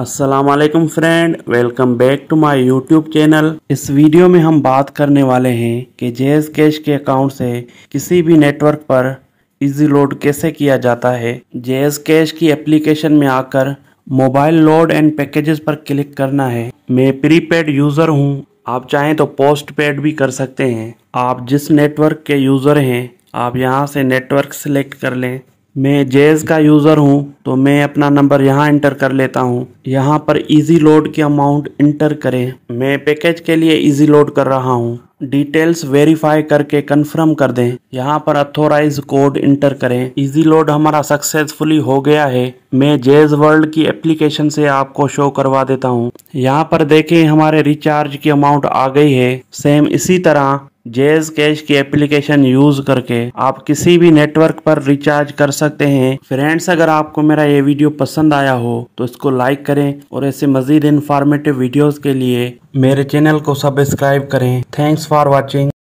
Aslam friend welcome back to my YouTube channel इस वीडियो में हम बात करने वाले हैं कि जेज कैश के अकाउंट से किसी भी नेटवर्क पर इजी लोड कैसे किया जाता है जेज कैश की एप्लीकेशन में आकर मोबाइल लोड एंड पैकेजेस पर क्लिक करना है मैं प्रीपेड यूज़र हूँ आप चाहें तो पोस्ट पेड भी कर सकते हैं आप जिस नेटवर्क के यूज़र हैं आप यहाँ से नेटवर्क सेलेक्ट कर लें मैं जेज़ का यूज़र हूं तो मैं अपना नंबर यहां इंटर कर लेता हूं यहां पर इजी लोड की अमाउंट इंटर करें मैं पैकेज के लिए इजी लोड कर रहा हूं डिटेल्स वेरीफाई करके कंफर्म कर दें यहां पर अथोराइज कोड इंटर करें इजी लोड हमारा सक्सेसफुली हो गया है मैं जेज वर्ल्ड की एप्लीकेशन से आपको शो करवा देता हूँ यहाँ पर देखें हमारे रिचार्ज की अमाउंट आ गई है सेम इसी तरह जेज कैश की एप्लीकेशन यूज़ करके आप किसी भी नेटवर्क पर रिचार्ज कर सकते हैं फ्रेंड्स अगर आपको मेरा ये वीडियो पसंद आया हो तो इसको लाइक करें और ऐसे मज़ीद इन्फॉर्मेटिव वीडियोस के लिए मेरे चैनल को सब्सक्राइब करें थैंक्स फॉर वाचिंग